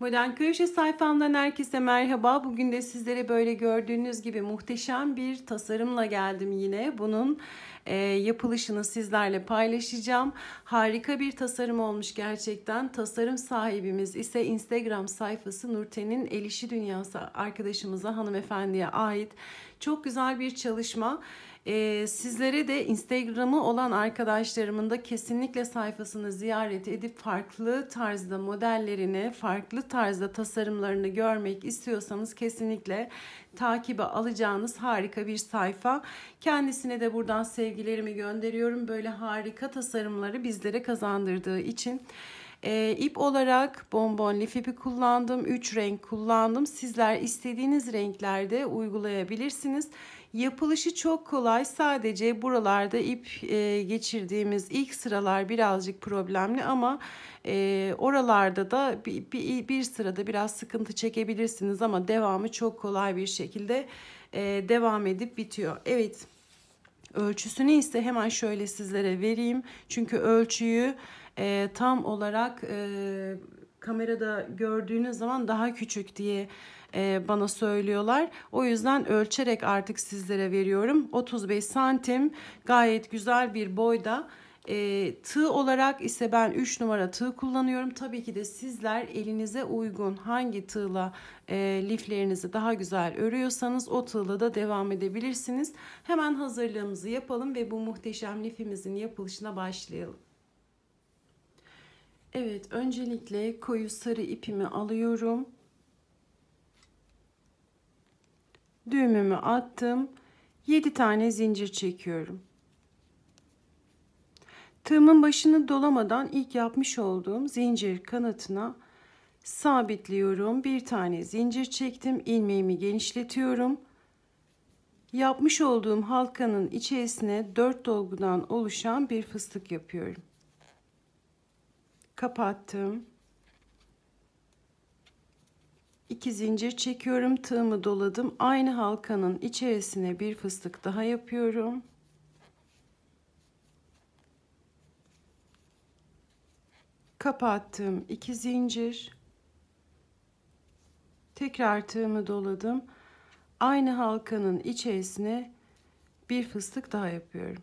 Modern Köşe sayfamdan herkese merhaba. Bugün de sizlere böyle gördüğünüz gibi muhteşem bir tasarımla geldim yine. Bunun e, yapılışını sizlerle paylaşacağım. Harika bir tasarım olmuş gerçekten. Tasarım sahibimiz ise Instagram sayfası Nurten'in Elişi Dünyası arkadaşımıza hanımefendiye ait. Çok güzel bir çalışma. E, sizlere de Instagram'ı olan arkadaşlarımın da kesinlikle sayfasını ziyaret edip farklı tarzda modellerini, farklı tarzda tasarımlarını görmek istiyorsanız kesinlikle takibe alacağınız harika bir sayfa. Kendisine de buradan sevgilerimi gönderiyorum. Böyle harika tasarımları bizlere kazandırdığı için. E, ip olarak bonbon lif ipi kullandım. 3 renk kullandım. Sizler istediğiniz renklerde uygulayabilirsiniz. Yapılışı çok kolay. Sadece buralarda ip e, geçirdiğimiz ilk sıralar birazcık problemli ama e, oralarda da bir, bir, bir sırada biraz sıkıntı çekebilirsiniz ama devamı çok kolay bir şekilde e, devam edip bitiyor. Evet. Ölçüsünü ise hemen şöyle sizlere vereyim. Çünkü ölçüyü e, tam olarak e, kamerada gördüğünüz zaman daha küçük diye e, bana söylüyorlar. O yüzden ölçerek artık sizlere veriyorum. 35 santim gayet güzel bir boyda. E, tığ olarak ise ben 3 numara tığ kullanıyorum. Tabii ki de sizler elinize uygun hangi tığla e, liflerinizi daha güzel örüyorsanız o tığla da devam edebilirsiniz. Hemen hazırlığımızı yapalım ve bu muhteşem lifimizin yapılışına başlayalım. Evet öncelikle koyu sarı ipimi alıyorum. düğümümü attım 7 tane zincir çekiyorum tığımın başını dolamadan ilk yapmış olduğum zincir kanatına sabitliyorum bir tane zincir çektim ilmeğimi genişletiyorum yapmış olduğum halkanın içerisine 4 dolgudan oluşan bir fıstık yapıyorum kapattım 2 zincir çekiyorum tığımı doladım aynı halkanın içerisine bir fıstık daha yapıyorum kapattım 2 zincir tekrar tığımı doladım aynı halkanın içerisine bir fıstık daha yapıyorum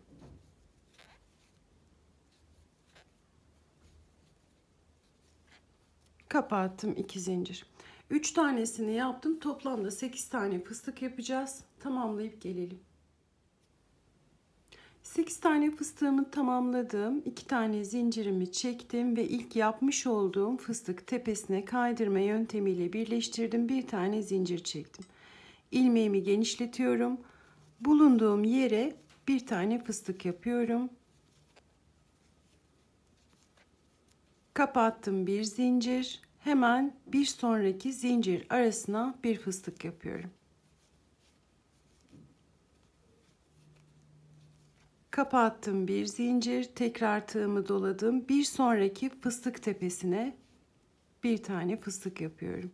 kapattım 2 zincir 3 tanesini yaptım. Toplamda 8 tane fıstık yapacağız. Tamamlayıp gelelim. 8 tane fıstığımı tamamladım. 2 tane zincirimi çektim ve ilk yapmış olduğum fıstık tepesine kaydırma yöntemiyle birleştirdim. Bir tane zincir çektim. Ilmeğimi genişletiyorum. Bulunduğum yere bir tane fıstık yapıyorum. Kapattım bir zincir. Hemen bir sonraki zincir arasına bir fıstık yapıyorum. Kapattım bir zincir, tekrar tığımı doladım. Bir sonraki fıstık tepesine bir tane fıstık yapıyorum.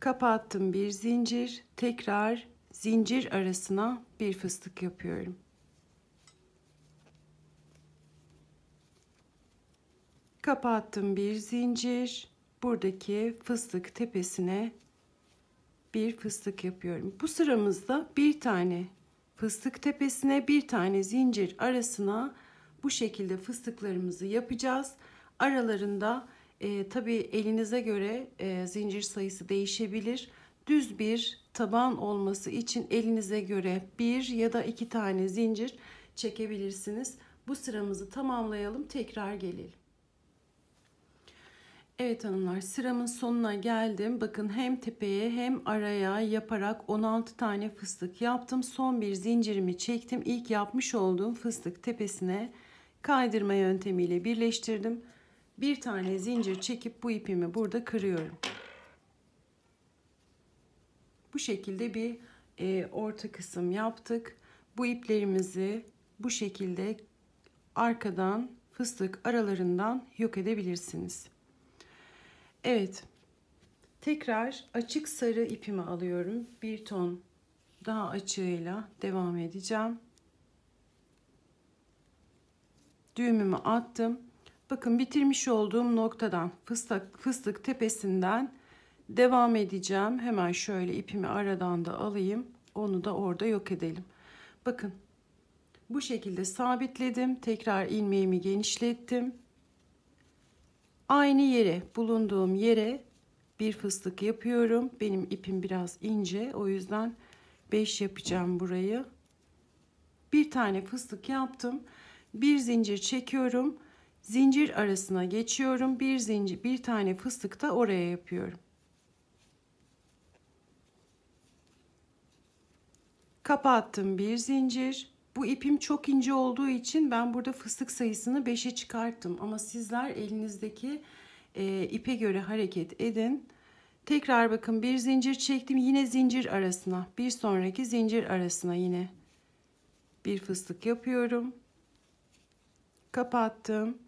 Kapattım bir zincir, tekrar zincir arasına bir fıstık yapıyorum. kapattım bir zincir buradaki fıstık tepesine bir fıstık yapıyorum bu sıramızda bir tane fıstık tepesine bir tane zincir arasına bu şekilde fıstıklarımızı yapacağız aralarında e, tabi elinize göre e, zincir sayısı değişebilir düz bir taban olması için elinize göre bir ya da iki tane zincir çekebilirsiniz bu sıramızı tamamlayalım tekrar gelelim Evet hanımlar sıramın sonuna geldim. Bakın hem tepeye hem araya yaparak 16 tane fıstık yaptım. Son bir zincirimi çektim. İlk yapmış olduğum fıstık tepesine kaydırma yöntemiyle birleştirdim. Bir tane zincir çekip bu ipimi burada kırıyorum. Bu şekilde bir e, orta kısım yaptık. Bu iplerimizi bu şekilde arkadan fıstık aralarından yok edebilirsiniz. Evet. Tekrar açık sarı ipimi alıyorum. Bir ton daha açığıyla devam edeceğim. Düğümümü attım. Bakın bitirmiş olduğum noktadan fıstık, fıstık tepesinden devam edeceğim. Hemen şöyle ipimi aradan da alayım. Onu da orada yok edelim. Bakın bu şekilde sabitledim. Tekrar ilmeğimi genişlettim. Aynı yere, bulunduğum yere bir fıstık yapıyorum. Benim ipim biraz ince. O yüzden 5 yapacağım burayı. Bir tane fıstık yaptım. Bir zincir çekiyorum. Zincir arasına geçiyorum. Bir zincir, bir tane fıstık da oraya yapıyorum. Kapattım bir zincir. Bu ipim çok ince olduğu için ben burada fıstık sayısını 5'e çıkarttım. Ama sizler elinizdeki e, ipe göre hareket edin. Tekrar bakın bir zincir çektim. Yine zincir arasına. Bir sonraki zincir arasına yine bir fıstık yapıyorum. Kapattım.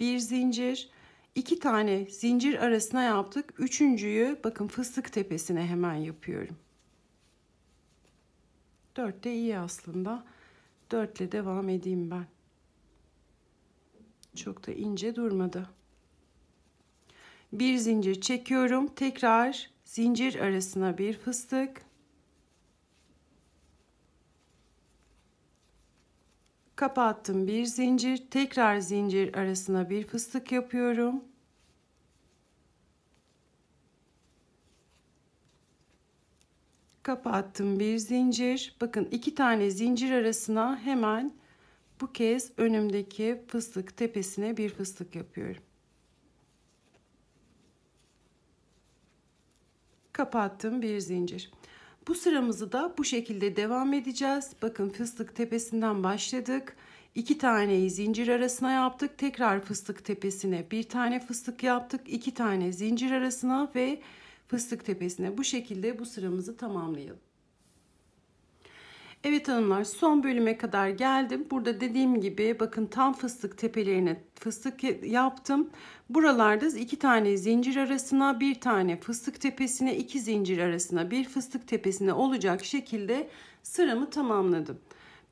Bir zincir. iki tane zincir arasına yaptık. Üçüncüyü bakın fıstık tepesine hemen yapıyorum. 4 de iyi aslında. 4 ile devam edeyim ben. Çok da ince durmadı. Bir zincir çekiyorum. Tekrar zincir arasına bir fıstık. Kapattım bir zincir. Tekrar zincir arasına bir fıstık yapıyorum. kapattım bir zincir bakın iki tane zincir arasına hemen bu kez önümdeki fıstık tepesine bir fıstık yapıyorum kapattım bir zincir bu sıramızı da bu şekilde devam edeceğiz bakın fıstık tepesinden başladık iki tane zincir arasına yaptık tekrar fıstık tepesine bir tane fıstık yaptık iki tane zincir arasına ve fıstık tepesine bu şekilde bu sıramızı tamamlayalım. Evet hanımlar son bölüme kadar geldim. Burada dediğim gibi bakın tam fıstık tepelerine fıstık yaptım. Buralarda iki tane zincir arasına bir tane fıstık tepesine iki zincir arasına bir fıstık tepesine olacak şekilde sıramı tamamladım.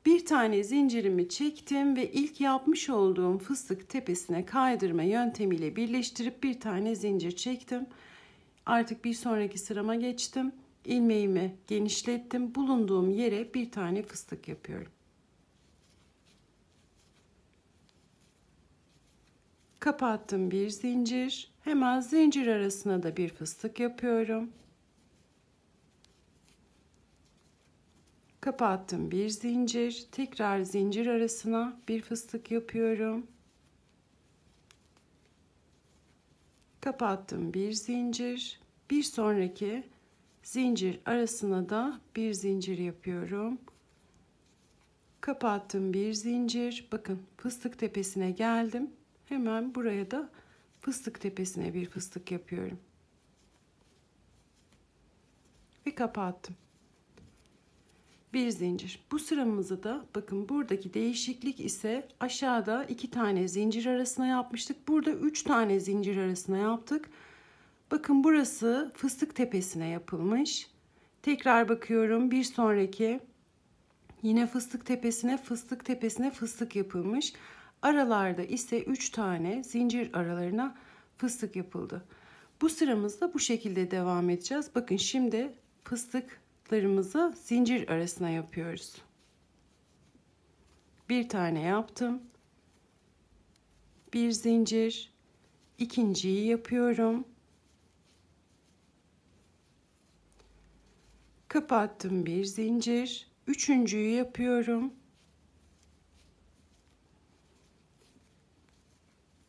Bir tane zincirimi çektim ve ilk yapmış olduğum fıstık tepesine kaydırma yöntemiyle birleştirip bir tane zincir çektim. Artık bir sonraki sırama geçtim. İlmeğimi genişlettim. Bulunduğum yere bir tane fıstık yapıyorum. Kapattım bir zincir. Hemen zincir arasına da bir fıstık yapıyorum. Kapattım bir zincir. Tekrar zincir arasına bir fıstık yapıyorum. kapattım bir zincir bir sonraki zincir arasına da bir zincir yapıyorum kapattım bir zincir bakın fıstık tepesine geldim hemen buraya da fıstık tepesine bir fıstık yapıyorum ve kapattım bir zincir. Bu sıramızı da bakın buradaki değişiklik ise aşağıda iki tane zincir arasına yapmıştık. Burada üç tane zincir arasına yaptık. Bakın burası fıstık tepesine yapılmış. Tekrar bakıyorum bir sonraki yine fıstık tepesine fıstık tepesine fıstık yapılmış. Aralarda ise üç tane zincir aralarına fıstık yapıldı. Bu sıramızda bu şekilde devam edeceğiz. Bakın şimdi fıstık çıtlarımızı zincir arasına yapıyoruz. Bir tane yaptım. Bir zincir. İkinciyi yapıyorum. Kapattım bir zincir. Üçüncüyü yapıyorum.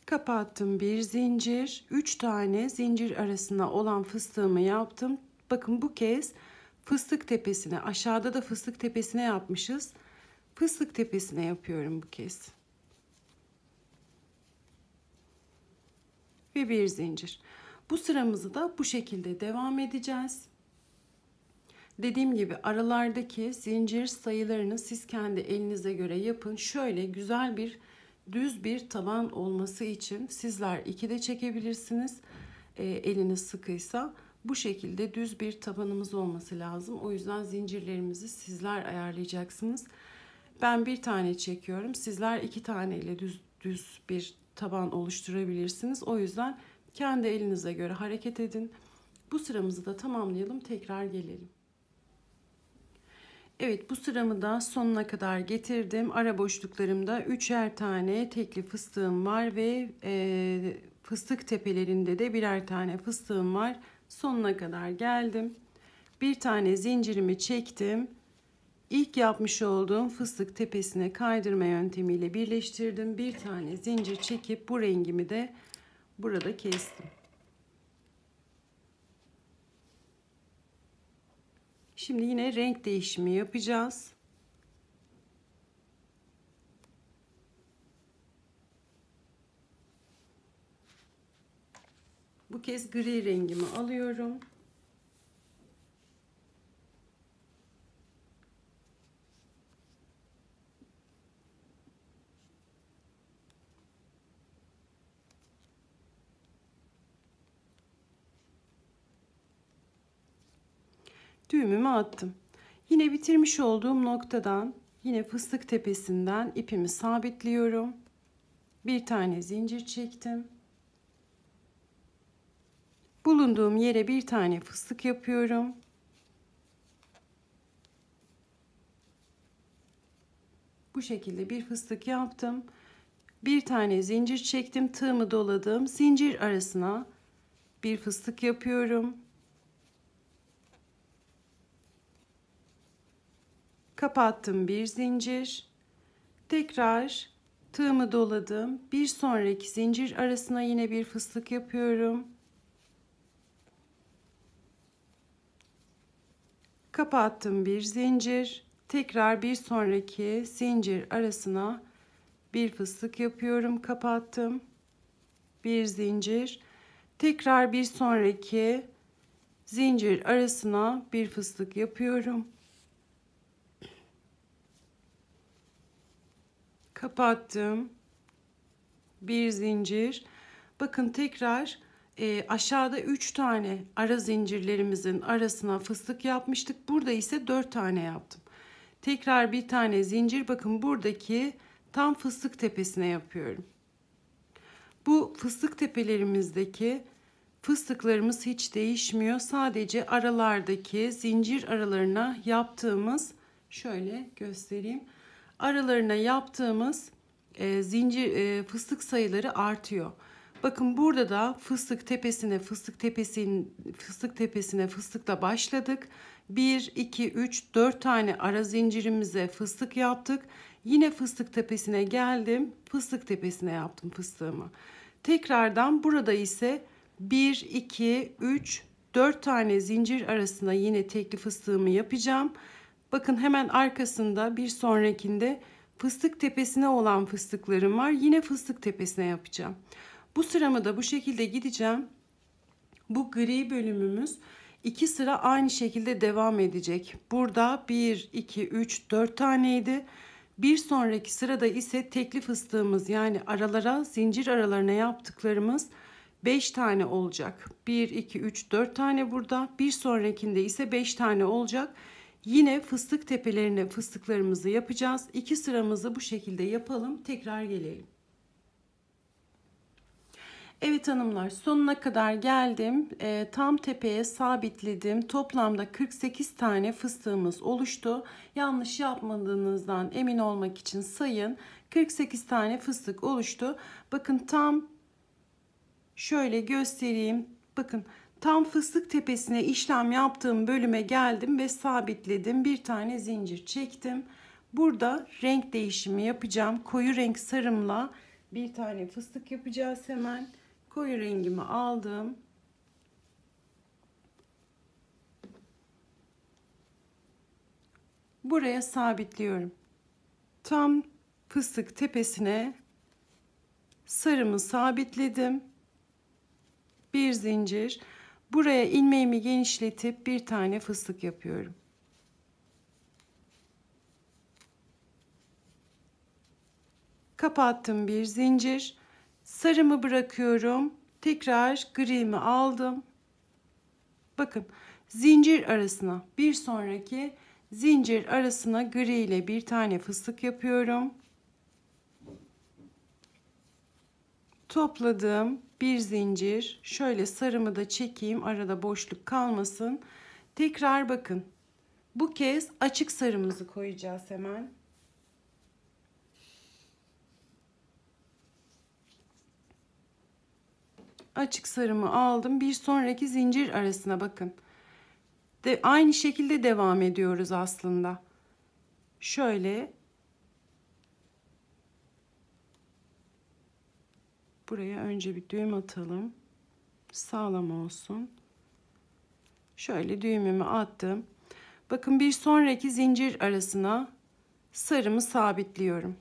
Kapattım bir zincir. Üç tane zincir arasına olan fıstığımı yaptım. Bakın bu kez fıstık tepesine aşağıda da fıstık tepesine yapmışız. Fıstık tepesine yapıyorum bu kez. Ve bir zincir. Bu sıramızı da bu şekilde devam edeceğiz. Dediğim gibi aralardaki zincir sayılarını siz kendi elinize göre yapın. Şöyle güzel bir düz bir taban olması için sizler iki de çekebilirsiniz. E, eliniz sıkıysa. Bu şekilde düz bir tabanımız olması lazım. O yüzden zincirlerimizi sizler ayarlayacaksınız. Ben bir tane çekiyorum. Sizler iki tane ile düz, düz bir taban oluşturabilirsiniz. O yüzden kendi elinize göre hareket edin. Bu sıramızı da tamamlayalım. Tekrar gelelim. Evet bu sıramı da sonuna kadar getirdim. Ara boşluklarımda üçer tane tekli fıstığım var ve e, fıstık tepelerinde de birer tane fıstığım var sonuna kadar geldim. Bir tane zincirimi çektim. İlk yapmış olduğum fıstık tepesine kaydırma yöntemiyle birleştirdim. Bir tane zincir çekip bu rengimi de burada kestim. Şimdi yine renk değişimi yapacağız. Bu kez gri rengimi alıyorum. düğümümü attım. Yine bitirmiş olduğum noktadan yine fıstık tepesinden ipimi sabitliyorum. Bir tane zincir çektim. Bulunduğum yere bir tane fıstık yapıyorum. Bu şekilde bir fıstık yaptım. Bir tane zincir çektim, tığımı doladım. Zincir arasına bir fıstık yapıyorum. Kapattım bir zincir. Tekrar tığımı doladım. Bir sonraki zincir arasına yine bir fıstık yapıyorum. kapattım bir zincir tekrar bir sonraki zincir arasına bir fıstık yapıyorum kapattım bir zincir tekrar bir sonraki zincir arasına bir fıstık yapıyorum kapattım bir zincir bakın tekrar e, aşağıda 3 tane ara zincirlerimizin arasına fıstık yapmıştık. Burada ise 4 tane yaptım. Tekrar bir tane zincir bakın buradaki tam fıstık tepesine yapıyorum. Bu fıstık tepelerimizdeki fıstıklarımız hiç değişmiyor. Sadece aralardaki zincir aralarına yaptığımız şöyle göstereyim. Aralarına yaptığımız e, zincir e, fıstık sayıları artıyor. Bakın burada da fıstık tepesine fıstık tepesin fıstık tepesine fıstıkla başladık. 1 2 3 4 tane ara zincirimize fıstık yaptık. Yine fıstık tepesine geldim. Fıstık tepesine yaptım fıstığımı. Tekrardan burada ise 1 2 3 4 tane zincir arasına yine tekli fıstığımı yapacağım. Bakın hemen arkasında bir sonrakinde fıstık tepesine olan fıstıklarım var. Yine fıstık tepesine yapacağım. Bu sıramı da bu şekilde gideceğim. Bu gri bölümümüz iki sıra aynı şekilde devam edecek. Burada 1, 2, 3, 4 taneydi. Bir sonraki sırada ise tekli fıstığımız yani aralara zincir aralarına yaptıklarımız 5 tane olacak. 1, 2, 3, 4 tane burada. Bir sonrakinde ise 5 tane olacak. Yine fıstık tepelerine fıstıklarımızı yapacağız. İki sıramızı bu şekilde yapalım. Tekrar gelelim. Evet hanımlar sonuna kadar geldim. E, tam tepeye sabitledim. Toplamda 48 tane fıstığımız oluştu. Yanlış yapmadığınızdan emin olmak için sayın. 48 tane fıstık oluştu. Bakın tam şöyle göstereyim. Bakın tam fıstık tepesine işlem yaptığım bölüme geldim ve sabitledim. Bir tane zincir çektim. Burada renk değişimi yapacağım. Koyu renk sarımla bir tane fıstık yapacağız hemen koyu rengimi aldım. Buraya sabitliyorum. Tam fıstık tepesine sarımı sabitledim. Bir zincir. Buraya ilmeğimi genişletip bir tane fıstık yapıyorum. Kapattım bir zincir. Sarımı bırakıyorum. Tekrar grimi aldım. Bakın zincir arasına bir sonraki zincir arasına gri ile bir tane fıstık yapıyorum. Topladım bir zincir. Şöyle sarımı da çekeyim arada boşluk kalmasın. Tekrar bakın. Bu kez açık sarımızı koyacağız hemen. açık sarımı aldım. Bir sonraki zincir arasına bakın. De, aynı şekilde devam ediyoruz aslında. Şöyle buraya önce bir düğüm atalım. Sağlam olsun. Şöyle düğümümü attım. Bakın bir sonraki zincir arasına sarımı sabitliyorum.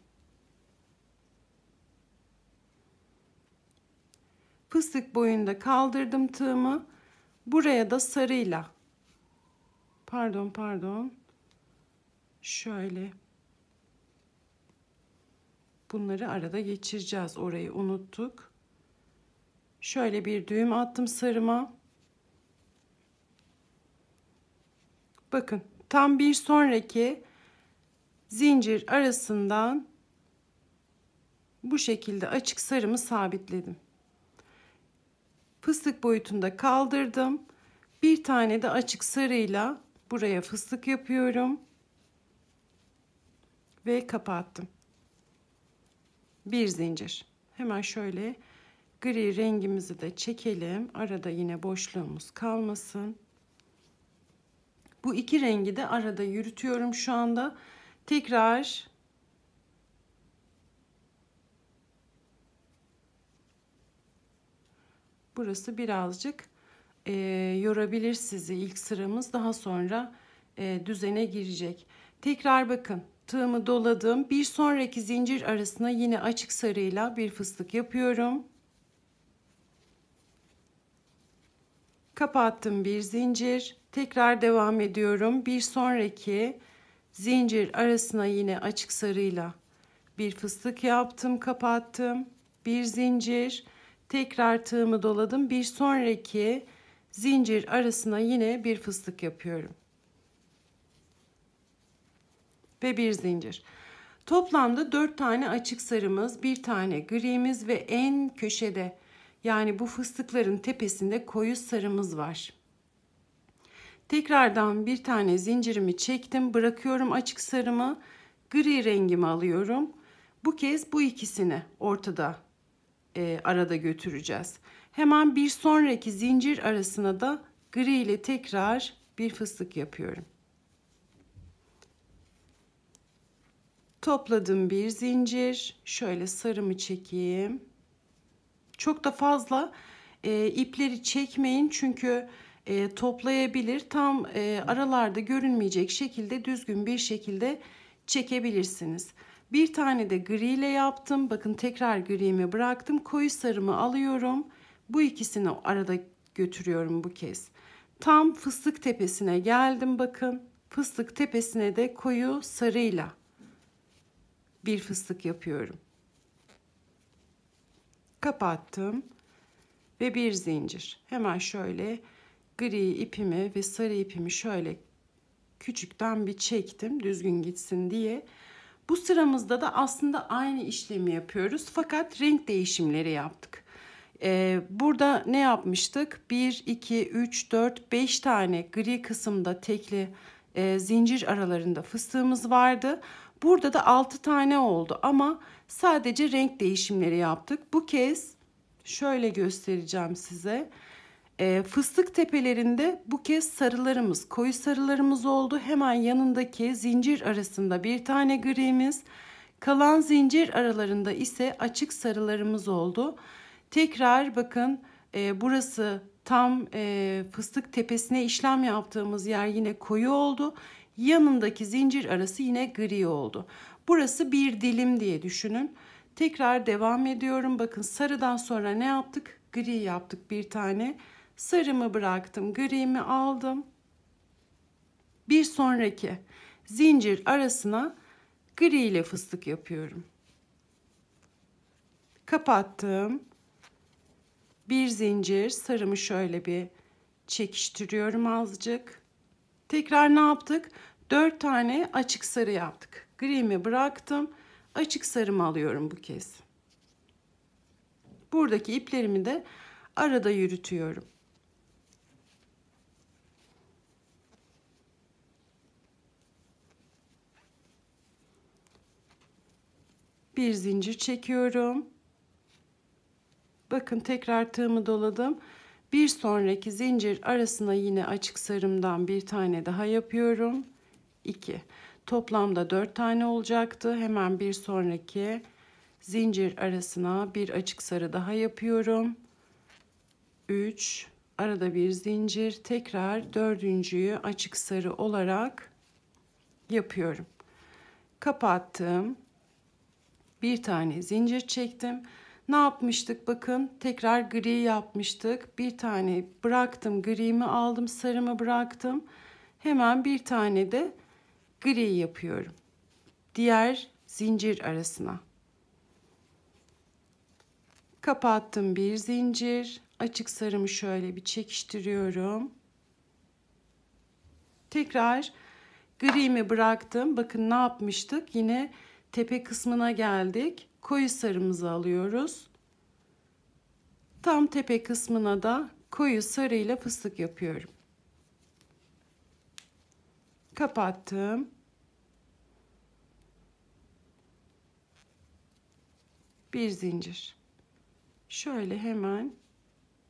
fıstık boyunda kaldırdım tığımı. Buraya da sarıyla pardon pardon şöyle bunları arada geçireceğiz orayı unuttuk. Şöyle bir düğüm attım sarıma. Bakın tam bir sonraki zincir arasından bu şekilde açık sarımı sabitledim fıstık boyutunda kaldırdım. Bir tane de açık sarıyla buraya fıstık yapıyorum. Ve kapattım. Bir zincir. Hemen şöyle gri rengimizi de çekelim. Arada yine boşluğumuz kalmasın. Bu iki rengi de arada yürütüyorum şu anda. Tekrar Burası birazcık e, yorabilir sizi İlk sıramız. Daha sonra e, düzene girecek. Tekrar bakın tığımı doladım. Bir sonraki zincir arasına yine açık sarıyla bir fıstık yapıyorum. Kapattım bir zincir. Tekrar devam ediyorum. Bir sonraki zincir arasına yine açık sarıyla bir fıstık yaptım, kapattım. Bir zincir tekrar tığımı doladım bir sonraki zincir arasına yine bir fıstık yapıyorum ve bir zincir toplamda dört tane açık sarımız bir tane grimiz ve en köşede yani bu fıstıkların tepesinde koyu sarımız var tekrardan bir tane zincirimi çektim bırakıyorum açık sarımı gri rengimi alıyorum bu kez bu ikisini ortada e, arada götüreceğiz. Hemen bir sonraki zincir arasına da gri ile tekrar bir fıstık yapıyorum. Topladım bir zincir. Şöyle sarımı çekeyim. Çok da fazla e, ipleri çekmeyin çünkü e, toplayabilir. Tam e, aralarda görünmeyecek şekilde düzgün bir şekilde çekebilirsiniz. Bir tane de gri ile yaptım. Bakın tekrar grimi bıraktım. Koyu sarımı alıyorum. Bu ikisini arada götürüyorum bu kez. Tam fıstık tepesine geldim bakın. Fıstık tepesine de koyu sarıyla bir fıstık yapıyorum. Kapattım ve bir zincir. Hemen şöyle gri ipimi ve sarı ipimi şöyle küçükten bir çektim düzgün gitsin diye. Bu sıramızda da aslında aynı işlemi yapıyoruz fakat renk değişimleri yaptık. Ee, burada ne yapmıştık? 1, 2, 3, 4, 5 tane gri kısımda tekli e, zincir aralarında fıstığımız vardı. Burada da 6 tane oldu ama sadece renk değişimleri yaptık. Bu kez şöyle göstereceğim size. E, fıstık tepelerinde bu kez sarılarımız, koyu sarılarımız oldu. Hemen yanındaki zincir arasında bir tane grimiz, kalan zincir aralarında ise açık sarılarımız oldu. Tekrar bakın e, burası tam e, fıstık tepesine işlem yaptığımız yer yine koyu oldu. Yanındaki zincir arası yine gri oldu. Burası bir dilim diye düşünün. Tekrar devam ediyorum. Bakın sarıdan sonra ne yaptık? Gri yaptık bir tane. Sarımı bıraktım, grimi aldım. Bir sonraki zincir arasına gri ile fıstık yapıyorum. Kapattım. Bir zincir sarımı şöyle bir çekiştiriyorum azıcık. Tekrar ne yaptık? 4 tane açık sarı yaptık. Grimi bıraktım. Açık sarımı alıyorum bu kez. Buradaki iplerimi de arada yürütüyorum. bir zincir çekiyorum. Bakın tekrar tığımı doladım. Bir sonraki zincir arasına yine açık sarımdan bir tane daha yapıyorum. 2. Toplamda 4 tane olacaktı. Hemen bir sonraki zincir arasına bir açık sarı daha yapıyorum. 3 arada bir zincir tekrar dördüncüyü açık sarı olarak yapıyorum. Kapattım bir tane zincir çektim. Ne yapmıştık bakın tekrar gri yapmıştık. Bir tane bıraktım grimi aldım sarımı bıraktım. Hemen bir tane de gri yapıyorum. Diğer zincir arasına. Kapattım bir zincir. Açık sarımı şöyle bir çekiştiriyorum. Tekrar grimi bıraktım. Bakın ne yapmıştık? Yine tepe kısmına geldik. Koyu sarımızı alıyoruz. Tam tepe kısmına da koyu sarı ile fıstık yapıyorum. Kapattım. Bir zincir. Şöyle hemen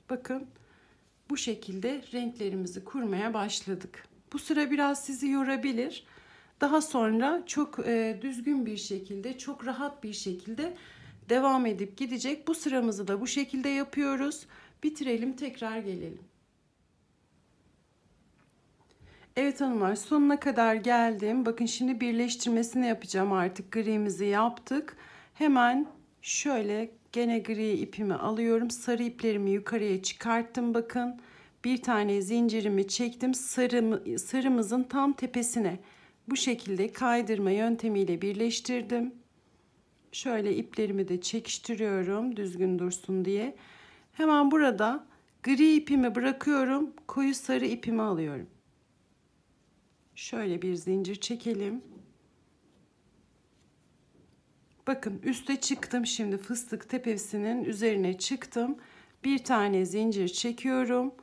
bakın bu şekilde renklerimizi kurmaya başladık. Bu sıra biraz sizi yorabilir. Daha sonra çok e, düzgün bir şekilde, çok rahat bir şekilde devam edip gidecek. Bu sıramızı da bu şekilde yapıyoruz. Bitirelim, tekrar gelelim. Evet hanımlar sonuna kadar geldim. Bakın şimdi birleştirmesini yapacağım artık. Grimizi yaptık. Hemen şöyle gene gri ipimi alıyorum. Sarı iplerimi yukarıya çıkarttım bakın. Bir tane zincirimi çektim. Sarı, sarımızın tam tepesine bu şekilde kaydırma yöntemiyle birleştirdim. Şöyle iplerimi de çekiştiriyorum düzgün dursun diye. Hemen burada gri ipimi bırakıyorum. Koyu sarı ipimi alıyorum. Şöyle bir zincir çekelim. Bakın üste çıktım şimdi fıstık tepesinin üzerine çıktım. Bir tane zincir çekiyorum.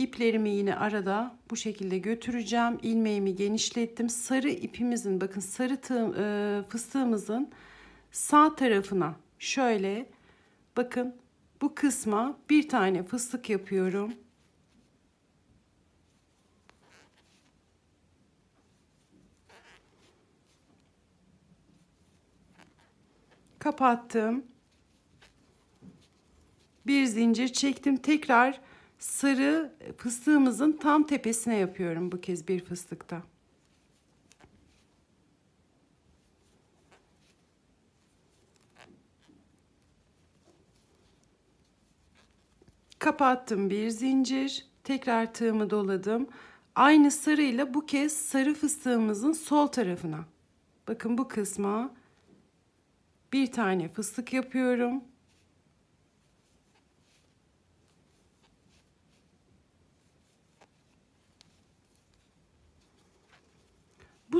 İplerimi yine arada bu şekilde götüreceğim. İlmeğimi genişlettim. Sarı ipimizin bakın sarı tığım, e, fıstığımızın sağ tarafına şöyle bakın bu kısma bir tane fıstık yapıyorum. Kapattım. Bir zincir çektim. Tekrar sarı fıstığımızın tam tepesine yapıyorum bu kez bir fıstıkta. Kapattım bir zincir, tekrar tığımı doladım. Aynı sarıyla bu kez sarı fıstığımızın sol tarafına. Bakın bu kısma bir tane fıstık yapıyorum.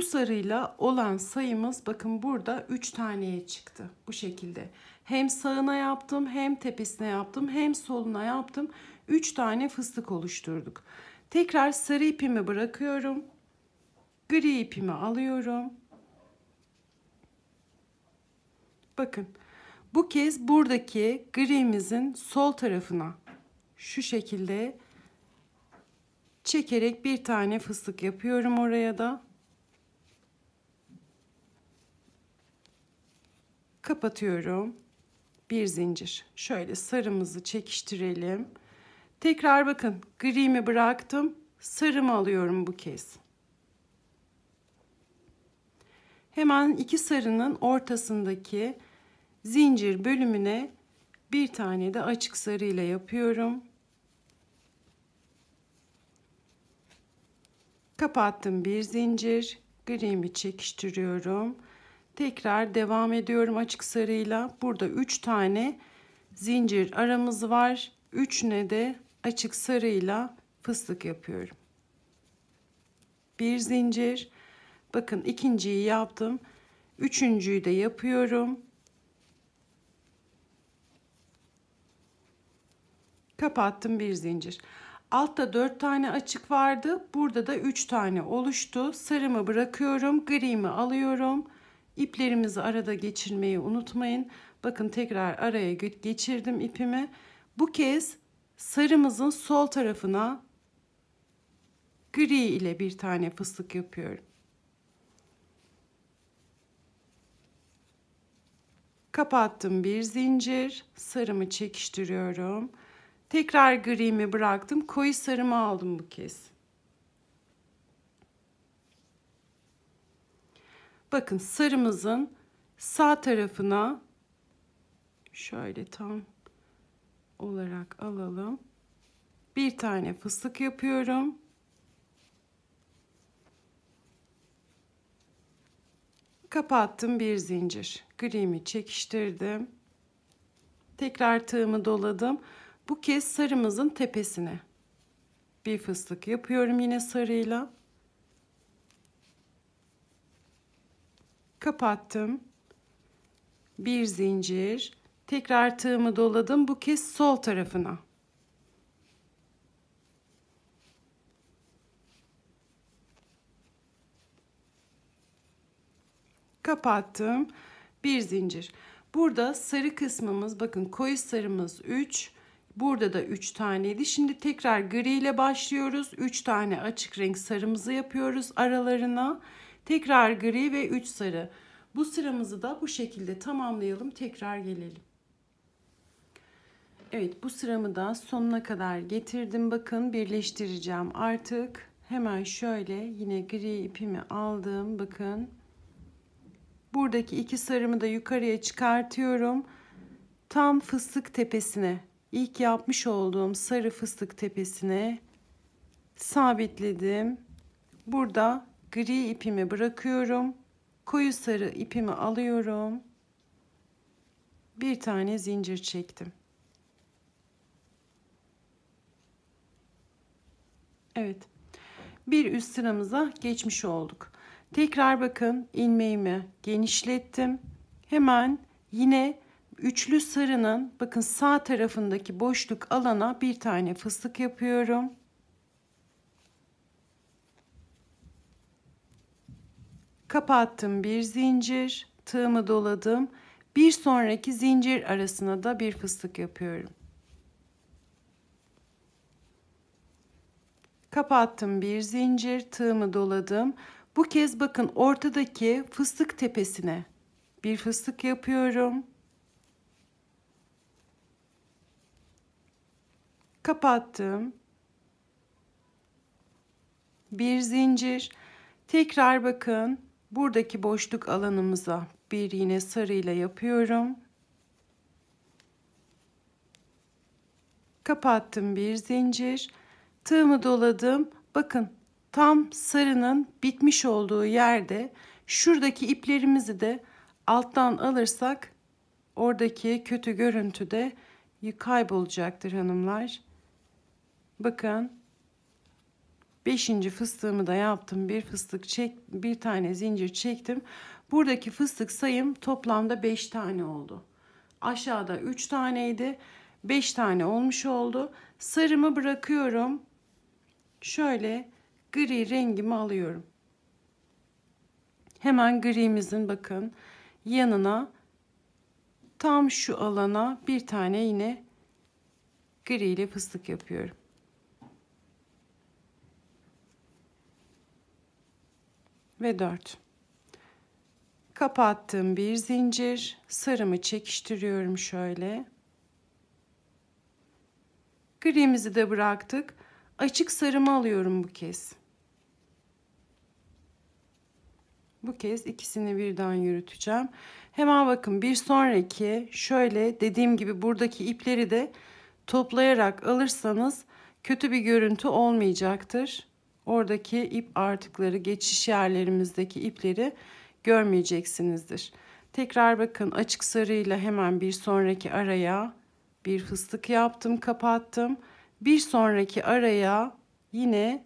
bu sarıyla olan sayımız bakın burada 3 taneye çıktı. Bu şekilde. Hem sağına yaptım, hem tepesine yaptım, hem soluna yaptım. 3 tane fıstık oluşturduk. Tekrar sarı ipimi bırakıyorum. Gri ipimi alıyorum. Bakın. Bu kez buradaki grimizin sol tarafına şu şekilde çekerek bir tane fıstık yapıyorum oraya da. kapatıyorum. Bir zincir. Şöyle sarımızı çekiştirelim. Tekrar bakın grimi bıraktım. Sarımı alıyorum bu kez. Hemen iki sarının ortasındaki zincir bölümüne bir tane de açık sarı ile yapıyorum. Kapattım bir zincir. Grimi çekiştiriyorum tekrar devam ediyorum açık sarıyla. Burada 3 tane zincir aramız var. Üçüne de açık sarıyla fıstık yapıyorum. Bir zincir. Bakın ikinciyi yaptım. Üçüncüyü de yapıyorum. Kapattım bir zincir. Altta 4 tane açık vardı. Burada da 3 tane oluştu. Sarımı bırakıyorum. Grimi alıyorum. İplerimizi arada geçirmeyi unutmayın. Bakın tekrar araya geçirdim ipimi. Bu kez sarımızın sol tarafına gri ile bir tane fıstık yapıyorum. Kapattım bir zincir, sarımı çekiştiriyorum. Tekrar grimi bıraktım, koyu sarımı aldım bu kez. Bakın sarımızın sağ tarafına şöyle tam olarak alalım. Bir tane fıstık yapıyorum. Kapattım bir zincir. Grimi çekiştirdim. Tekrar tığımı doladım. Bu kez sarımızın tepesine bir fıstık yapıyorum yine sarıyla. kapattım. Bir zincir. Tekrar tığımı doladım. Bu kez sol tarafına. Kapattım. Bir zincir. Burada sarı kısmımız bakın koyu sarımız 3. Burada da 3 taneydi. Şimdi tekrar gri ile başlıyoruz. 3 tane açık renk sarımızı yapıyoruz aralarına. Tekrar gri ve 3 sarı. Bu sıramızı da bu şekilde tamamlayalım. Tekrar gelelim. Evet bu sıramı da sonuna kadar getirdim. Bakın birleştireceğim artık. Hemen şöyle yine gri ipimi aldım. Bakın. Buradaki iki sarımı da yukarıya çıkartıyorum. Tam fıstık tepesine ilk yapmış olduğum sarı fıstık tepesine sabitledim. Burada Gri ipimi bırakıyorum. Koyu sarı ipimi alıyorum. Bir tane zincir çektim. Evet. Bir üst sıramıza geçmiş olduk. Tekrar bakın ilmeğimi genişlettim. Hemen yine üçlü sarının bakın sağ tarafındaki boşluk alana bir tane fıstık yapıyorum. kapattım bir zincir, tığımı doladım. Bir sonraki zincir arasına da bir fıstık yapıyorum. Kapattım bir zincir, tığımı doladım. Bu kez bakın ortadaki fıstık tepesine bir fıstık yapıyorum. Kapattım. Bir zincir. Tekrar bakın buradaki boşluk alanımıza bir yine sarıyla yapıyorum. Kapattım bir zincir. Tığımı doladım. Bakın tam sarının bitmiş olduğu yerde şuradaki iplerimizi de alttan alırsak oradaki kötü görüntü de kaybolacaktır hanımlar. Bakın Beşinci fıstığımı da yaptım. Bir fıstık çek, bir tane zincir çektim. Buradaki fıstık sayım toplamda beş tane oldu. Aşağıda üç taneydi. beş tane olmuş oldu. Sarımı bırakıyorum. Şöyle gri rengimi alıyorum. Hemen grimizin bakın yanına tam şu alana bir tane yine gri ile fıstık yapıyorum. ve 4. Kapattığım bir zincir. Sarımı çekiştiriyorum şöyle. Grimizi de bıraktık. Açık sarımı alıyorum bu kez. Bu kez ikisini birden yürüteceğim. Hemen bakın bir sonraki şöyle dediğim gibi buradaki ipleri de toplayarak alırsanız kötü bir görüntü olmayacaktır oradaki ip artıkları, geçiş yerlerimizdeki ipleri görmeyeceksinizdir. Tekrar bakın açık sarıyla hemen bir sonraki araya bir fıstık yaptım, kapattım. Bir sonraki araya yine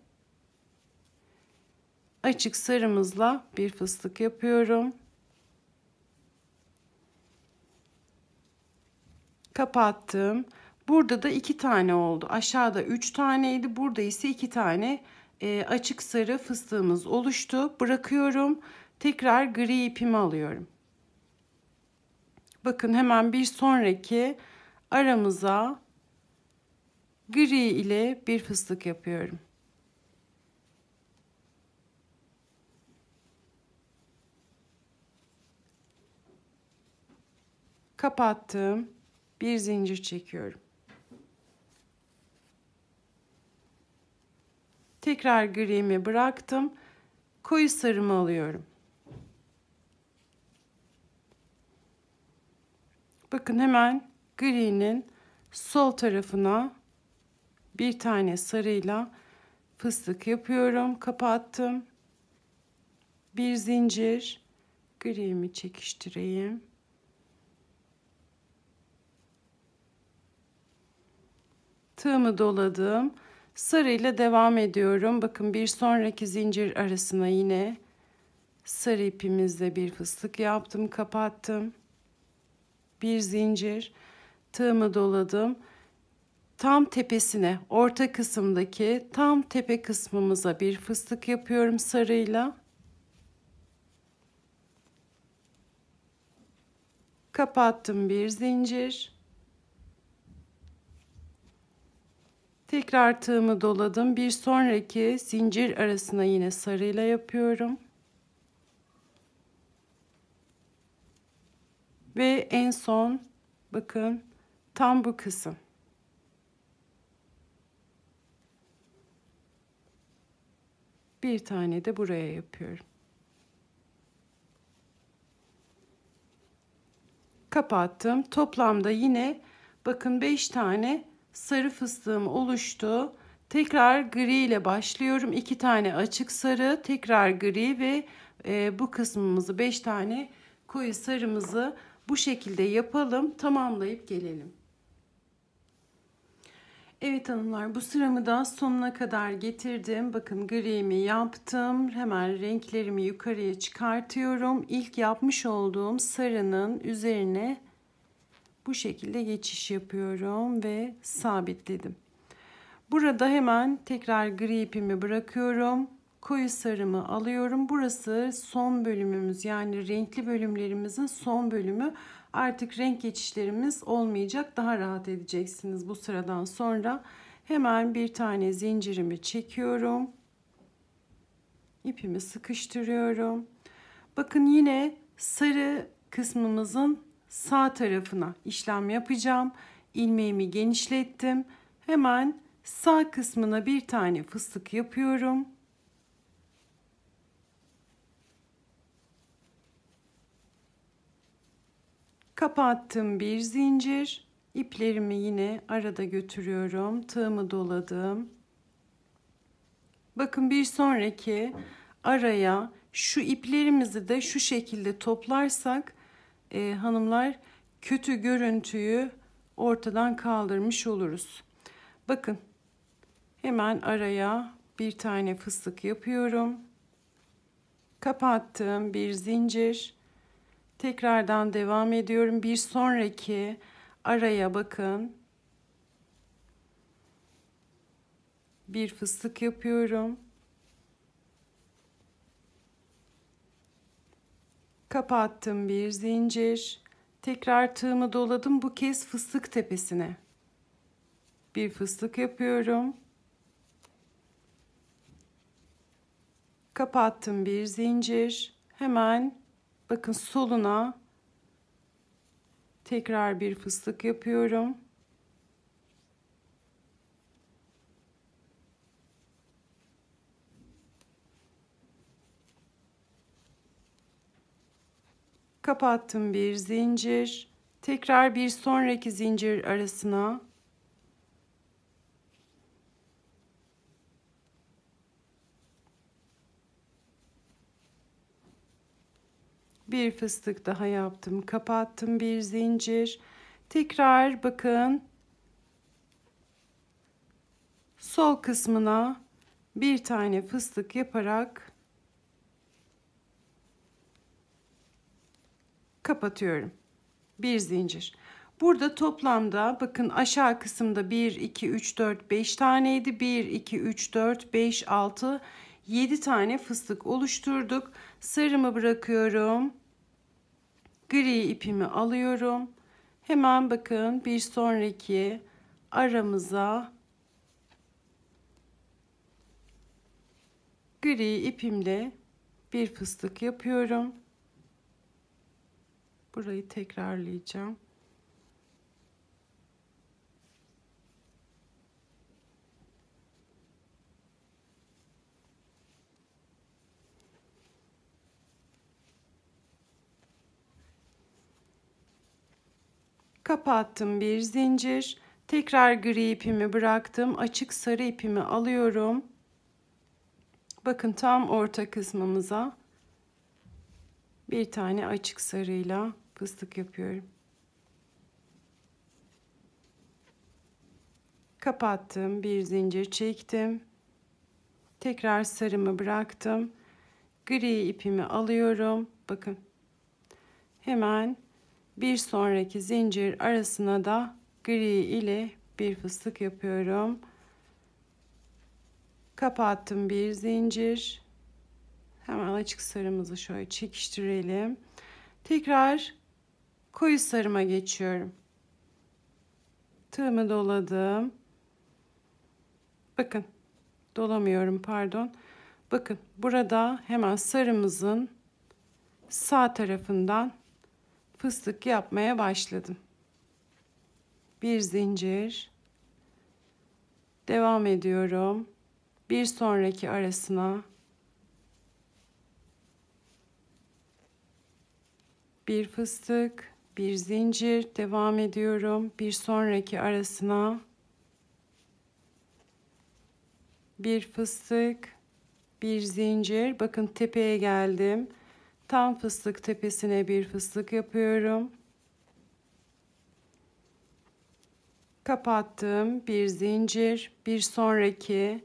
açık sarımızla bir fıstık yapıyorum. Kapattım. Burada da iki tane oldu. Aşağıda üç taneydi. Burada ise iki tane e, açık sarı fıstığımız oluştu. Bırakıyorum. Tekrar gri ipimi alıyorum. Bakın hemen bir sonraki aramıza gri ile bir fıstık yapıyorum. Kapattım. Bir zincir çekiyorum. Tekrar grimi bıraktım. Koyu sarımı alıyorum. Bakın hemen gri'nin sol tarafına bir tane sarıyla fıstık yapıyorum. Kapattım. Bir zincir. Gri'mi çekiştireyim. Tığımı doladım. Sarı ile devam ediyorum. Bakın bir sonraki zincir arasına yine sarı ipimizle bir fıstık yaptım, kapattım. Bir zincir tığımı doladım. Tam tepesine, orta kısımdaki tam tepe kısmımıza bir fıstık yapıyorum sarıyla. Kapattım bir zincir. Tekrar tığımı doladım. Bir sonraki zincir arasına yine sarıyla yapıyorum. Ve en son bakın tam bu kısım. Bir tane de buraya yapıyorum. Kapattım. Toplamda yine bakın 5 tane sarı fıstığım oluştu. Tekrar gri ile başlıyorum. 2 tane açık sarı, tekrar gri ve e, bu kısmımızı 5 tane koyu sarımızı bu şekilde yapalım. Tamamlayıp gelelim. Evet hanımlar bu sıramı da sonuna kadar getirdim. Bakın grimi yaptım. Hemen renklerimi yukarıya çıkartıyorum. İlk yapmış olduğum sarının üzerine bu şekilde geçiş yapıyorum ve sabitledim. Burada hemen tekrar gri ipimi bırakıyorum. Koyu sarımı alıyorum. Burası son bölümümüz yani renkli bölümlerimizin son bölümü. Artık renk geçişlerimiz olmayacak. Daha rahat edeceksiniz bu sıradan sonra. Hemen bir tane zincirimi çekiyorum. İpimi sıkıştırıyorum. Bakın yine sarı kısmımızın sağ tarafına işlem yapacağım. İlmeğimi genişlettim. Hemen sağ kısmına bir tane fıstık yapıyorum. Kapattım bir zincir. İplerimi yine arada götürüyorum. Tığımı doladım. Bakın bir sonraki araya şu iplerimizi de şu şekilde toplarsak e, hanımlar kötü görüntüyü ortadan kaldırmış oluruz. Bakın hemen araya bir tane fıstık yapıyorum. Kapattım bir zincir. Tekrardan devam ediyorum. Bir sonraki araya bakın. Bir fıstık yapıyorum. Kapattım bir zincir. Tekrar tığımı doladım bu kez fıstık tepesine. Bir fıstık yapıyorum. Kapattım bir zincir. Hemen bakın soluna tekrar bir fıstık yapıyorum. kapattım bir zincir tekrar bir sonraki zincir arasına bir fıstık daha yaptım kapattım bir zincir tekrar bakın sol kısmına bir tane fıstık yaparak kapatıyorum. Bir zincir. Burada toplamda bakın aşağı kısımda 1, 2, 3, 4, 5 taneydi. 1, 2, 3, 4, 5, 6, 7 tane fıstık oluşturduk. Sarımı bırakıyorum. Gri ipimi alıyorum. Hemen bakın bir sonraki aramıza gri ipimle bir fıstık yapıyorum burayı tekrarlayacağım. Kapattım bir zincir. Tekrar gri ipimi bıraktım. Açık sarı ipimi alıyorum. Bakın tam orta kısmımıza bir tane açık sarıyla fıstık yapıyorum. Kapattım, bir zincir çektim. Tekrar sarımı bıraktım. Gri ipimi alıyorum. Bakın. Hemen bir sonraki zincir arasına da gri ile bir fıstık yapıyorum. Kapattım bir zincir. Hemen açık sarımızı şöyle çekiştirelim. Tekrar koyu sarıma geçiyorum. Tığımı doladım. Bakın dolamıyorum pardon. Bakın burada hemen sarımızın sağ tarafından fıstık yapmaya başladım. Bir zincir. Devam ediyorum. Bir sonraki arasına bir fıstık bir zincir devam ediyorum bir sonraki arasına bir fıstık bir zincir bakın tepeye geldim tam fıstık tepesine bir fıstık yapıyorum kapattım bir zincir bir sonraki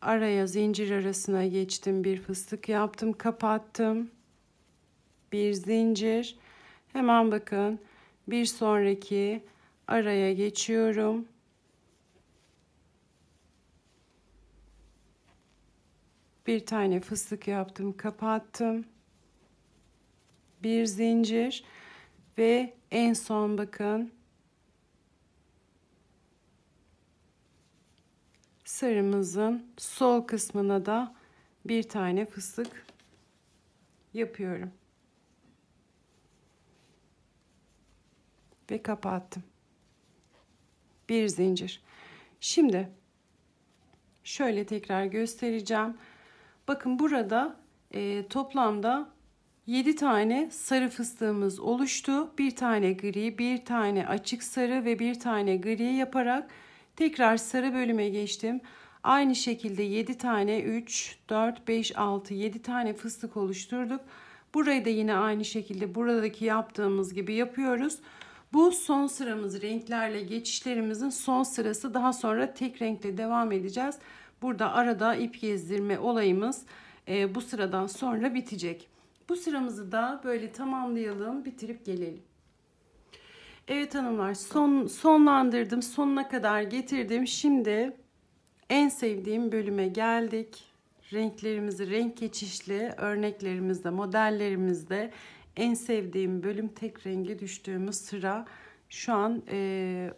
araya zincir arasına geçtim bir fıstık yaptım kapattım bir zincir Hemen bakın bir sonraki araya geçiyorum. Bir tane fıstık yaptım, kapattım. Bir zincir ve en son bakın sarımızın sol kısmına da bir tane fıstık yapıyorum. ve kapattım. Bir zincir. Şimdi şöyle tekrar göstereceğim. Bakın burada e, toplamda 7 tane sarı fıstığımız oluştu. Bir tane gri, bir tane açık sarı ve bir tane gri yaparak tekrar sarı bölüme geçtim. Aynı şekilde 7 tane 3, 4, 5, 6, 7 tane fıstık oluşturduk. Burayı da yine aynı şekilde buradaki yaptığımız gibi yapıyoruz. Bu son sıramız renklerle geçişlerimizin son sırası. Daha sonra tek renkle devam edeceğiz. Burada arada ip gezdirme olayımız e, bu sıradan sonra bitecek. Bu sıramızı da böyle tamamlayalım, bitirip gelelim. Evet hanımlar, son sonlandırdım. Sonuna kadar getirdim. Şimdi en sevdiğim bölüme geldik. Renklerimizi renk geçişli örneklerimizde, modellerimizde en sevdiğim bölüm tek rengi düştüğümüz sıra. Şu an e,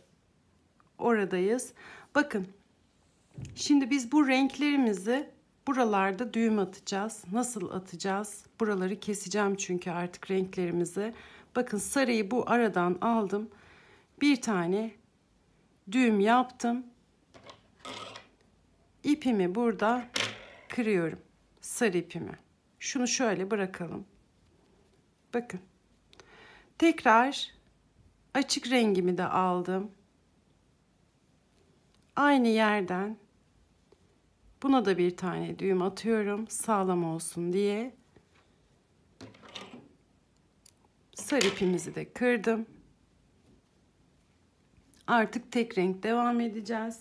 oradayız. Bakın şimdi biz bu renklerimizi buralarda düğüm atacağız. Nasıl atacağız? Buraları keseceğim çünkü artık renklerimizi. Bakın sarıyı bu aradan aldım. Bir tane düğüm yaptım. İpimi burada kırıyorum. Sarı ipimi. Şunu şöyle bırakalım. Bakın. Tekrar açık rengimi de aldım. Aynı yerden buna da bir tane düğüm atıyorum sağlam olsun diye. Sarı ipimizi de kırdım. Artık tek renk devam edeceğiz.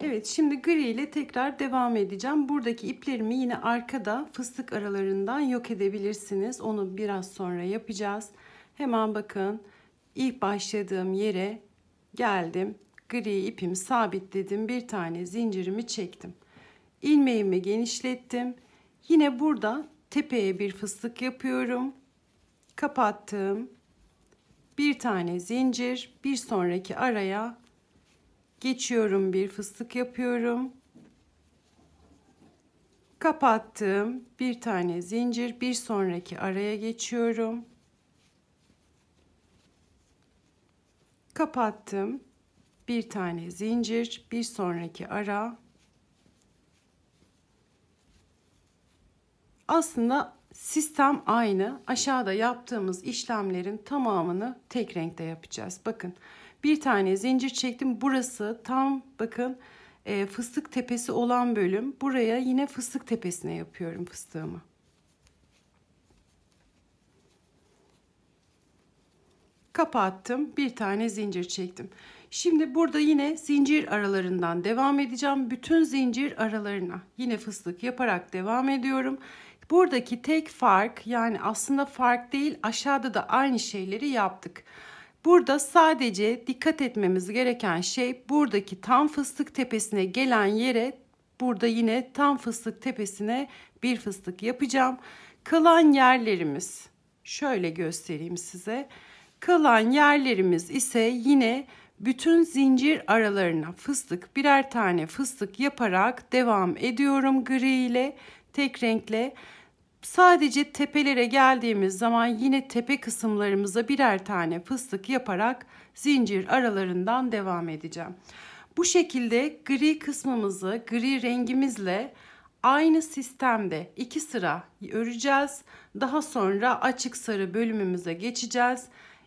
Evet şimdi gri ile tekrar devam edeceğim. Buradaki iplerimi yine arkada fıstık aralarından yok edebilirsiniz. Onu biraz sonra yapacağız. Hemen bakın ilk başladığım yere geldim. Gri ipimi sabitledim. Bir tane zincirimi çektim. İlmeğimi genişlettim. Yine burada tepeye bir fıstık yapıyorum. Kapattım. Bir tane zincir, bir sonraki araya geçiyorum bir fıstık yapıyorum kapattım bir tane zincir bir sonraki araya geçiyorum kapattım bir tane zincir bir sonraki ara aslında sistem aynı aşağıda yaptığımız işlemlerin tamamını tek renkte yapacağız bakın bir tane zincir çektim. Burası tam bakın e, fıstık tepesi olan bölüm. Buraya yine fıstık tepesine yapıyorum fıstığımı. Kapattım. Bir tane zincir çektim. Şimdi burada yine zincir aralarından devam edeceğim. Bütün zincir aralarına yine fıstık yaparak devam ediyorum. Buradaki tek fark yani aslında fark değil aşağıda da aynı şeyleri yaptık. Burada sadece dikkat etmemiz gereken şey buradaki tam fıstık tepesine gelen yere burada yine tam fıstık tepesine bir fıstık yapacağım. Kalan yerlerimiz şöyle göstereyim size. Kalan yerlerimiz ise yine bütün zincir aralarına fıstık birer tane fıstık yaparak devam ediyorum gri ile tek renkle. Sadece tepelere geldiğimiz zaman yine tepe kısımlarımıza birer tane fıstık yaparak zincir aralarından devam edeceğim. Bu şekilde gri kısmımızı gri rengimizle aynı sistemde iki sıra öreceğiz. Daha sonra açık sarı bölümümüze geçeceğiz.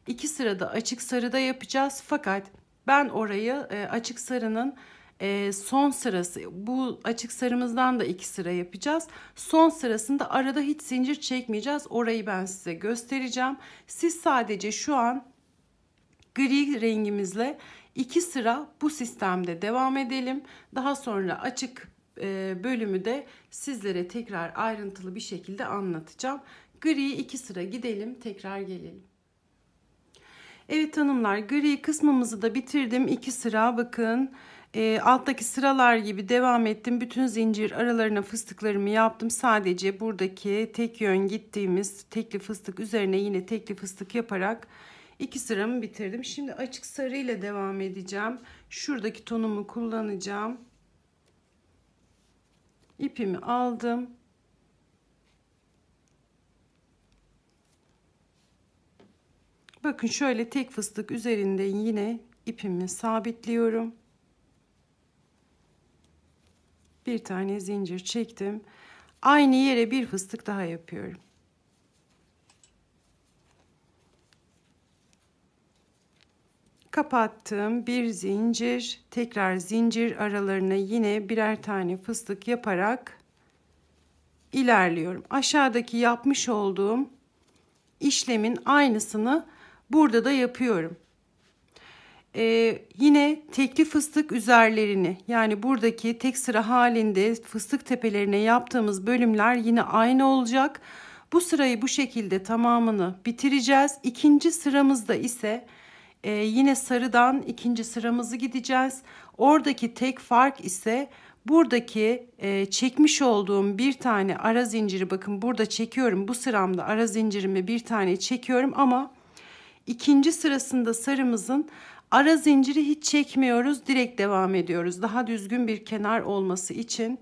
İki sırada açık sarıda yapacağız. Fakat ben orayı e, açık sarının e, son sırası bu açık sarımızdan da iki sıra yapacağız. Son sırasında arada hiç zincir çekmeyeceğiz. Orayı ben size göstereceğim. Siz sadece şu an gri rengimizle iki sıra bu sistemde devam edelim. Daha sonra açık e, bölümü de sizlere tekrar ayrıntılı bir şekilde anlatacağım. Gri iki sıra gidelim tekrar gelelim. Evet hanımlar gri kısmımızı da bitirdim. iki sıra bakın e, alttaki sıralar gibi devam ettim. Bütün zincir aralarına fıstıklarımı yaptım. Sadece buradaki tek yön gittiğimiz tekli fıstık üzerine yine tekli fıstık yaparak iki sıramı bitirdim. Şimdi açık sarı ile devam edeceğim. Şuradaki tonumu kullanacağım. İpimi aldım. Bakın şöyle tek fıstık üzerinde yine ipimi sabitliyorum. Bir tane zincir çektim. Aynı yere bir fıstık daha yapıyorum. Kapattım bir zincir, tekrar zincir aralarına yine birer tane fıstık yaparak ilerliyorum. Aşağıdaki yapmış olduğum işlemin aynısını burada da yapıyorum e, yine tekli fıstık üzerlerini yani buradaki tek sıra halinde fıstık tepelerine yaptığımız bölümler yine aynı olacak. Bu sırayı bu şekilde tamamını bitireceğiz. İkinci sıramızda ise e, yine sarıdan ikinci sıramızı gideceğiz. Oradaki tek fark ise buradaki e, çekmiş olduğum bir tane ara zinciri bakın burada çekiyorum. Bu sıramda ara zincirimi bir tane çekiyorum ama ikinci sırasında sarımızın Ara zinciri hiç çekmiyoruz. Direkt devam ediyoruz. Daha düzgün bir kenar olması için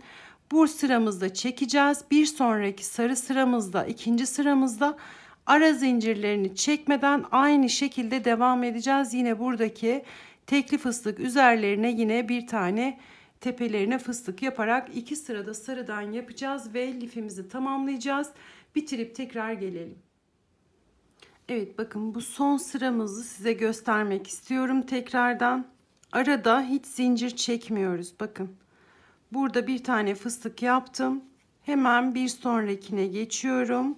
bu sıramızda çekeceğiz. Bir sonraki sarı sıramızda, ikinci sıramızda ara zincirlerini çekmeden aynı şekilde devam edeceğiz. Yine buradaki tekli fıstık üzerlerine yine bir tane tepelerine fıstık yaparak iki sırada sarıdan yapacağız ve lifimizi tamamlayacağız. Bitirip tekrar gelelim. Evet bakın bu son sıramızı size göstermek istiyorum tekrardan. Arada hiç zincir çekmiyoruz bakın. Burada bir tane fıstık yaptım. Hemen bir sonrakine geçiyorum.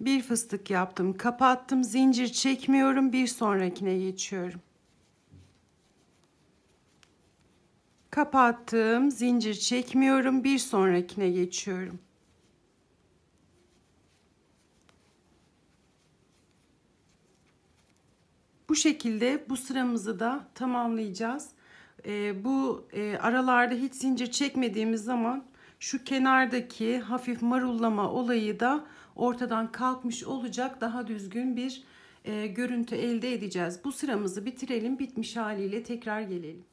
Bir fıstık yaptım, kapattım, zincir çekmiyorum, bir sonrakine geçiyorum. Kapattım, zincir çekmiyorum, bir sonrakine geçiyorum. Bu şekilde bu sıramızı da tamamlayacağız. E, bu e, aralarda hiç zincir çekmediğimiz zaman şu kenardaki hafif marullama olayı da ortadan kalkmış olacak. Daha düzgün bir e, görüntü elde edeceğiz. Bu sıramızı bitirelim. Bitmiş haliyle tekrar gelelim.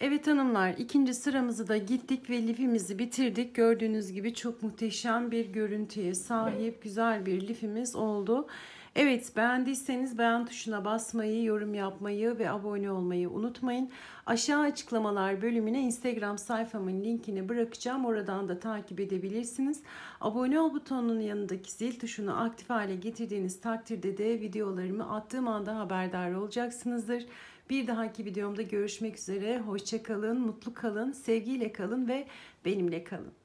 Evet hanımlar ikinci sıramızı da gittik ve lifimizi bitirdik. Gördüğünüz gibi çok muhteşem bir görüntüye sahip güzel bir lifimiz oldu. Evet beğendiyseniz beğen tuşuna basmayı, yorum yapmayı ve abone olmayı unutmayın. Aşağı açıklamalar bölümüne Instagram sayfamın linkini bırakacağım. Oradan da takip edebilirsiniz. Abone ol butonunun yanındaki zil tuşunu aktif hale getirdiğiniz takdirde de videolarımı attığım anda haberdar olacaksınızdır. Bir dahaki videomda görüşmek üzere. Hoşçakalın, mutlu kalın, sevgiyle kalın ve benimle kalın.